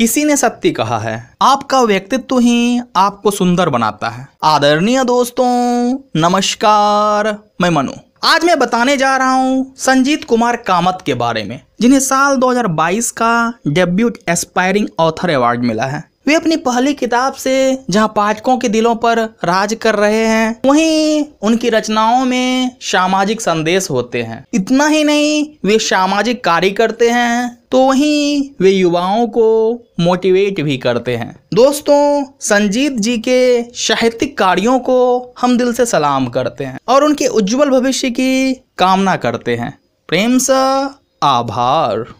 किसी ने सत्य कहा है आपका व्यक्तित्व ही आपको सुंदर बनाता है आदरणीय दोस्तों नमस्कार मैं मनु आज मैं बताने जा रहा हूं संजीत कुमार कामत के बारे में जिन्हें साल 2022 का डेब्यूट एस्पायरिंग ऑथर अवार्ड मिला है वे अपनी पहली किताब से जहां पाठकों के दिलों पर राज कर रहे हैं वहीं उनकी रचनाओं में सामाजिक संदेश होते हैं इतना ही नहीं वे सामाजिक कार्य करते हैं तो वहीं वे युवाओं को मोटिवेट भी करते हैं दोस्तों संजीत जी के साहित्यिक कार्यों को हम दिल से सलाम करते हैं और उनके उज्जवल भविष्य की कामना करते हैं प्रेम सा आभार